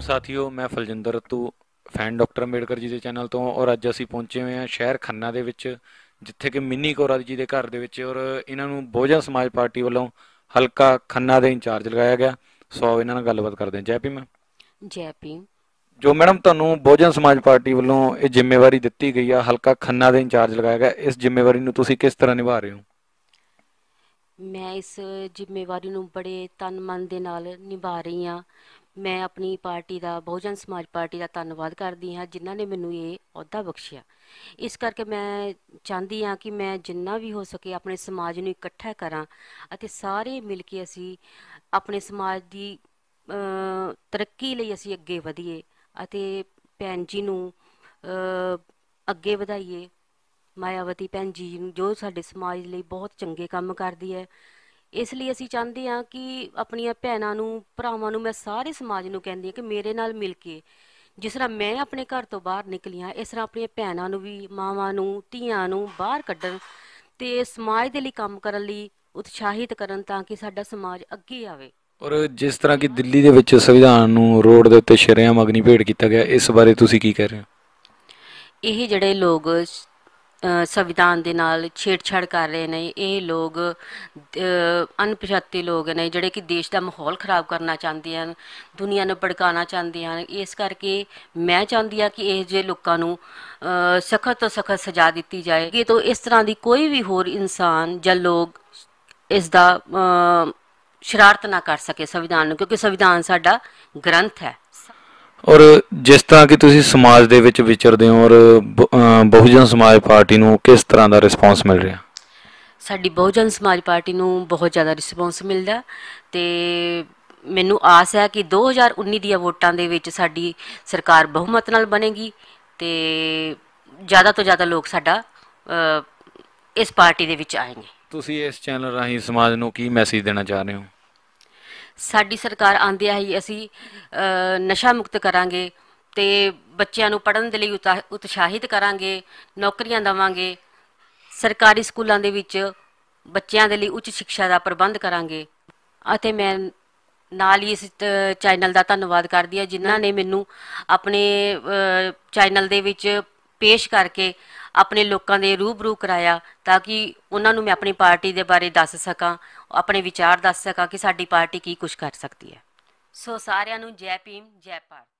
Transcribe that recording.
ਮੁਸਲਿਮ ਸਾਥੀਓ ਮੈਂ ਫਲਜਿੰਦਰ ਤੂ ਫੈਨ ਡਾਕਟਰ ਅੰਬੇਡਕਰ ਜੀ ਦੇ ਚੈਨਲ ਤੋਂ ਔਰ ਅੱਜ ਅਸੀਂ ਪਹੁੰਚੇ ਹੋਏ ਹਾਂ ਸ਼ਹਿਰ ਖੰਨਾ ਦੇ ਵਿੱਚ ਜਿੱਥੇ ਕਿ ਮਿੰਨੀ ਕੋਰਾ ਜੀ ਦੇ ਘਰ ਦੇ ਵਿੱਚ ਔਰ ਇਹਨਾਂ ਨੂੰ ਬੋਜਾ ਸਮਾਜ ਪਾਰਟੀ ਵੱਲੋਂ ਹਲਕਾ ਖੰਨਾ ਦੇ ਇੰਚਾਰਜ ਲਗਾਇਆ ਗਿਆ ਸੋ ਇਹਨਾਂ ਨਾਲ ਗੱਲਬਾਤ ਕਰਦੇ ਹਾਂ ਜੈਪੀ ਮੈਂ ਜੈਪੀ ਜੋ ਮੈਡਮ ਤੁਹਾਨੂੰ ਬੋਜਾ ਸਮਾਜ ਪਾਰਟੀ ਵੱਲੋਂ ਇਹ ਜ਼ਿੰਮੇਵਾਰੀ ਦਿੱਤੀ ਗਈ ਆ ਹਲਕਾ ਖੰਨਾ ਦੇ ਇੰਚਾਰਜ ਲਗਾਇਆ ਗਿਆ ਇਸ ਜ਼ਿੰਮੇਵਾਰੀ ਨੂੰ ਤੁਸੀਂ ਕਿਸ ਤਰ੍ਹਾਂ ਨਿਭਾ ਰਹੇ ਹੋ ਮੈਂ ਇਸ ਜ਼ਿੰਮੇਵਾਰੀ ਨੂੰ ਬੜੇ ਤਨ ਮਨ ਦੇ ਨਾਲ ਨਿਭਾ ਰਹੀ ਆ ਮੈਂ ਆਪਣੀ ਪਾਰਟੀ ਦਾ ਬਹੁਜਨ ਸਮਾਜ ਪਾਰਟੀ ਦਾ ਧੰਨਵਾਦ ਕਰਦੀ ਹਾਂ ਜਿਨ੍ਹਾਂ ਨੇ ਮੈਨੂੰ ਇਹ ਅਹੁਦਾ ਬਖਸ਼ਿਆ ਇਸ ਕਰਕੇ ਮੈਂ ਚਾਹੁੰਦੀ ਹਾਂ ਕਿ ਮੈਂ ਜਿੰਨਾ ਵੀ ਹੋ ਸਕੇ ਆਪਣੇ ਸਮਾਜ ਨੂੰ ਇਕੱਠਾ ਕਰਾਂ ਅਤੇ ਸਾਰੇ ਮਿਲ ਕੇ ਅਸੀਂ ਆਪਣੇ ਸਮਾਜ ਦੀ ਤਰੱਕੀ ਲਈ ਅਸੀਂ ਅੱਗੇ ਵਧੀਏ ਅਤੇ ਭੈਣ ਜੀ ਨੂੰ ਅੱਗੇ ਵਧਾਈਏ ਮਾਇਆਵਤੀ ਭੈਣ ਜੀ ਨੂੰ ਜੋ ਸਾਡੇ ਸਮਾਜ ਲਈ ਬਹੁਤ ਚੰਗੇ ਕੰਮ ਕਰਦੀ ਹੈ ਇਸ ਲਈ ਅਸੀਂ ਚਾਹੁੰਦੇ ਹਾਂ ਕਿ ਆਪਣੀਆਂ ਭੈਣਾਂ ਨੂੰ ਭਰਾਵਾਂ ਨੂੰ ਮੈਂ ਸਾਰੇ ਸਮਾਜ ਨੂੰ ਕਹਿੰਦੀ ਹਾਂ ਕਿ ਮੇਰੇ ਨਾਲ ਮਿਲ ਕੇ ਜਿਸ ਤਰ੍ਹਾਂ ਮੈਂ ਆਪਣੇ ਘਰ ਤੋਂ ਬਾਹਰ ਨਿਕਲੀ ਹਾਂ ਇਸ ਤਰ੍ਹਾਂ ਆਪਣੀਆਂ ਭੈਣਾਂ ਨੂੰ ਵੀ ਮਾਵਾਂ ਨੂੰ ਧੀਆਂ ਨੂੰ ਬਾਹਰ ਕੱਢਣ ਤੇ ਸਮਾਜ ਦੇ ਲਈ ਕੰਮ ਕਰਨ ਲਈ ਉਤਸ਼ਾਹਿਤ ਕਰਨ ਤਾਂ ਕਿ ਸਾਡਾ ਸਮਾਜ ਅੱਗੇ ਆਵੇ ਔਰ ਜਿਸ ਤਰ੍ਹਾਂ ਕਿ ਦਿੱਲੀ ਦੇ ਵਿੱਚ ਸੰਵਿਧਾਨ ਨੂੰ ਰੋਡ ਦੇ ਉੱਤੇ ਸ਼ਰਿਆਮ ਅਗਨੀ ਭੇਟ ਕੀਤਾ ਗਿਆ ਇਸ ਬਾਰੇ ਤੁਸੀਂ ਕੀ ਕਹਿ ਰਹੇ ਹੋ ਇਹ ਜਿਹੜੇ ਲੋਕ ਸੰਵਿਧਾਨ ਦੇ ਨਾਲ ਛੇੜਛਾੜ ਕਰ ਰਹੇ ਨੇ ਇਹ ਲੋਕ ਅਨਪਛਾਤੇ ਲੋਕ ਨੇ ਜਿਹੜੇ ਕਿ ਦੇਸ਼ ਦਾ ਮਾਹੌਲ ਖਰਾਬ ਕਰਨਾ ਚਾਹੁੰਦੇ ਹਨ ਦੁਨੀਆ ਨੂੰ ਭੜਕਾਉਣਾ ਚਾਹੁੰਦੇ ਹਨ ਇਸ ਕਰਕੇ ਮੈਂ ਚਾਹੁੰਦੀ ਆ ਕਿ ਇਹ ਜੇ ਲੋਕਾਂ ਨੂੰ ਸਖਤ ਤੋਂ ਸਖਤ ਸਜ਼ਾ ਦਿੱਤੀ ਜਾਏ ਕਿ ਤੋਂ ਇਸ ਤਰ੍ਹਾਂ ਦੀ ਕੋਈ ਵੀ ਹੋਰ ਇਨਸਾਨ ਜਾਂ ਲੋਕ ਇਸ ਦਾ ਸ਼ਰਾਰਤ ਨਾ ਕਰ ਸਕੇ ਸੰਵਿਧਾਨ ਨੂੰ ਕਿਉਂਕਿ ਸੰਵਿਧਾਨ ਸਾਡਾ ਗ੍ਰੰਥ ਹੈ ਔਰ ਜਿਸ ਤਰ੍ਹਾਂ ਕਿ ਤੁਸੀਂ ਸਮਾਜ ਦੇ ਵਿੱਚ ਵਿਚਰਦੇ ਹੋ ਔਰ ਬਹੁਜਨ ਸਮਾਜ ਪਾਰਟੀ ਨੂੰ ਕਿਸ ਤਰ੍ਹਾਂ ਦਾ ਰਿਸਪਾਂਸ ਮਿਲ ਰਿਹਾ ਸਾਡੀ ਬਹੁਜਨ ਸਮਾਜ ਪਾਰਟੀ ਨੂੰ ਬਹੁਤ ਜ਼ਿਆਦਾ ਰਿਸਪਾਂਸ ਮਿਲਦਾ ਤੇ ਮੈਨੂੰ ਆਸ ਹੈ ਕਿ 2019 ਦੀਆਂ ਵੋਟਾਂ ਦੇ ਵਿੱਚ ਸਾਡੀ ਸਰਕਾਰ ਬਹੁਮਤ ਨਾਲ ਬਣੇਗੀ ਤੇ ਜ਼ਿਆਦਾ ਤੋਂ ਜ਼ਿਆਦਾ ਲੋਕ ਸਾਡਾ ਇਸ ਪਾਰਟੀ ਦੇ ਵਿੱਚ ਆਏਗੇ ਤੁਸੀਂ ਇਸ ਚੈਨਲ ਰਾਹੀਂ ਸਮਾਜ ਨੂੰ ਕੀ ਮੈਸੇਜ ਦੇਣਾ ਚਾਹ ਰਹੇ ਹੋ ਸਾਡੀ ਸਰਕਾਰ ਆਂਦਿਆ ਹੀ ਅਸੀਂ ਨਸ਼ਾ ਮੁਕਤ ਕਰਾਂਗੇ ਤੇ ਬੱਚਿਆਂ ਨੂੰ ਪੜਨ ਦੇ ਲਈ ਉਤਸ਼ਾਹਿਤ ਕਰਾਂਗੇ ਨੌਕਰੀਆਂ ਦਵਾਂਗੇ ਸਰਕਾਰੀ ਸਕੂਲਾਂ ਦੇ ਵਿੱਚ ਬੱਚਿਆਂ ਦੇ ਲਈ ਉੱਚ ਸਿੱਖਿਆ ਦਾ ਪ੍ਰਬੰਧ ਕਰਾਂਗੇ ਅਤੇ ਮੈਂ ਨਾਲ ਹੀ ਇਸ ਚੈਨਲ ਦਾ ਧੰਨਵਾਦ ਕਰਦੀ ਹਾਂ ਜਿਨ੍ਹਾਂ ਨੇ ਮੈਨੂੰ ਆਪਣੇ ਚੈਨਲ ਦੇ ਵਿੱਚ ਪੇਸ਼ ਕਰਕੇ ਆਪਣੇ ਲੋਕਾਂ ਦੇ ਰੂਬਰੂ ਕਰਾਇਆ ਤਾਂ ਕਿ ਉਹਨਾਂ ਨੂੰ ਮੈਂ ਆਪਣੀ ਪਾਰਟੀ ਦੇ ਬਾਰੇ ਦੱਸ ਸਕਾਂ ਆਪਣੇ ਵਿਚਾਰ ਦੱਸ ਸਕਾਂ ਕਿ ਸਾਡੀ ਪਾਰਟੀ ਕੀ ਕੁਝ ਕਰ ਸਕਦੀ ਹੈ ਸੋ ਸਾਰਿਆਂ ਨੂੰ ਜੈ ਭੀਮ ਜੈ ਭਾਰਤ